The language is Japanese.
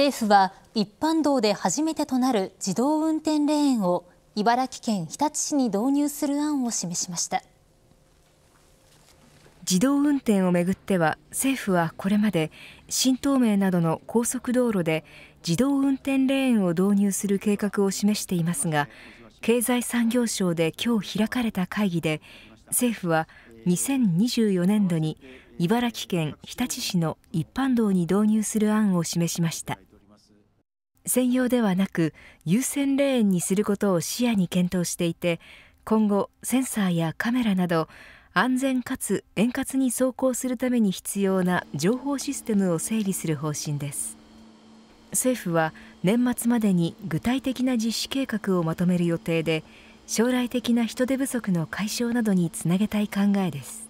政府は一般道で初めてとなる自動運転レーンを茨城県日立市に導入する案を示しました自動運転をめぐっては政府はこれまで新東名などの高速道路で自動運転レーンを導入する計画を示していますが経済産業省で今日開かれた会議で政府は2024年度に茨城県日立市の一般道に導入する案を示しました。専用ではなく優先レーンにすることを視野に検討していて今後、センサーやカメラなど安全かつ円滑に走行するために必要な情報システムを整備する方針です政府は年末までに具体的な実施計画をまとめる予定で将来的な人手不足の解消などにつなげたい考えです